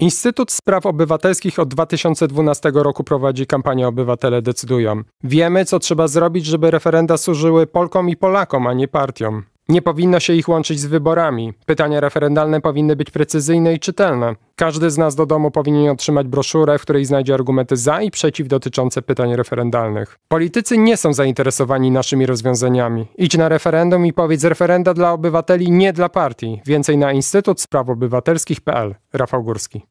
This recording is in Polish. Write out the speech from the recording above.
Instytut Spraw Obywatelskich od 2012 roku prowadzi kampanię Obywatele Decydują. Wiemy, co trzeba zrobić, żeby referenda służyły Polkom i Polakom, a nie partiom. Nie powinno się ich łączyć z wyborami. Pytania referendalne powinny być precyzyjne i czytelne. Każdy z nas do domu powinien otrzymać broszurę, w której znajdzie argumenty za i przeciw dotyczące pytań referendalnych. Politycy nie są zainteresowani naszymi rozwiązaniami. Idź na referendum i powiedz referenda dla obywateli, nie dla partii. Więcej na Instytut Spraw Obywatelskich.pl. Rafał Górski.